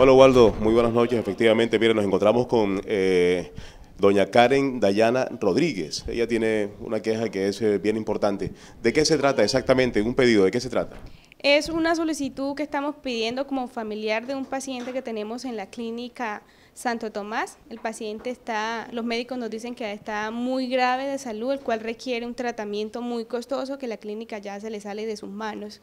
Hola, Waldo. Muy buenas noches. Efectivamente, mire, nos encontramos con eh, doña Karen Dayana Rodríguez. Ella tiene una queja que es eh, bien importante. ¿De qué se trata exactamente? Un pedido, ¿de qué se trata? Es una solicitud que estamos pidiendo como familiar de un paciente que tenemos en la clínica Santo Tomás. El paciente está, los médicos nos dicen que está muy grave de salud, el cual requiere un tratamiento muy costoso que la clínica ya se le sale de sus manos.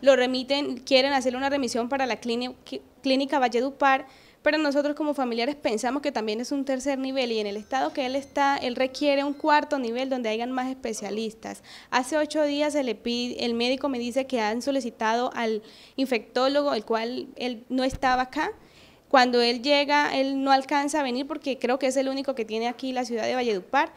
Lo remiten, quieren hacer una remisión para la clínica, clínica Valledupar, pero nosotros como familiares pensamos que también es un tercer nivel y en el estado que él está, él requiere un cuarto nivel donde hayan más especialistas. Hace ocho días el, el médico me dice que han solicitado al infectólogo, el cual él no estaba acá, cuando él llega, él no alcanza a venir porque creo que es el único que tiene aquí la ciudad de Valledupar.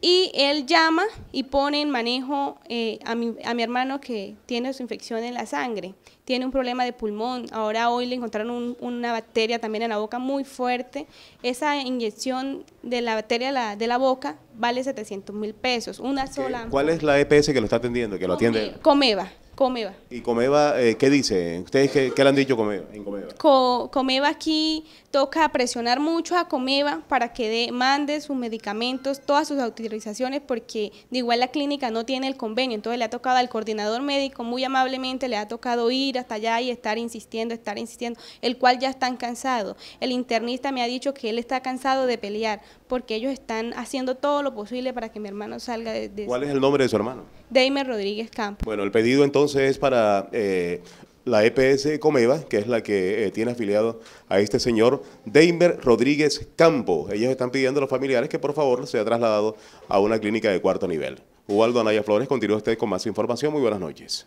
Y él llama y pone en manejo eh, a, mi, a, mi, hermano que tiene su infección en la sangre, tiene un problema de pulmón, ahora hoy le encontraron una bacteria también en la boca muy fuerte. Esa inyección de la bacteria de la, boca vale 700 mil pesos, una sola. ¿Cuál es la EPS que lo está atendiendo, que lo atiende? Eh, Comeva. Comeva. ¿Y Comeva eh, qué dice? ¿Ustedes qué, le han dicho Comeva, Comeva? aquí toca presionar mucho a Comeva para que mande sus medicamentos, todas sus autorizaciones, porque de igual la clínica no tiene el convenio, entonces le ha tocado al coordinador médico, muy amablemente le ha tocado ir hasta allá y estar insistiendo, estar insistiendo, el cual ya está cansado. El internista me ha dicho que él está cansado de pelear, porque ellos están haciendo todo lo posible para que mi hermano salga de ¿Cuál es el nombre de su hermano? Deimer Rodríguez Campos. Bueno, el pedido entonces es para eh, la EPS Comeva, que es la que eh, tiene afiliado a este señor Deimer Rodríguez Campos. Ellos están pidiendo a los familiares que por favor sea trasladado a una clínica de cuarto nivel. Aldo Anaya Flores, continúa usted con más información. Muy buenas noches.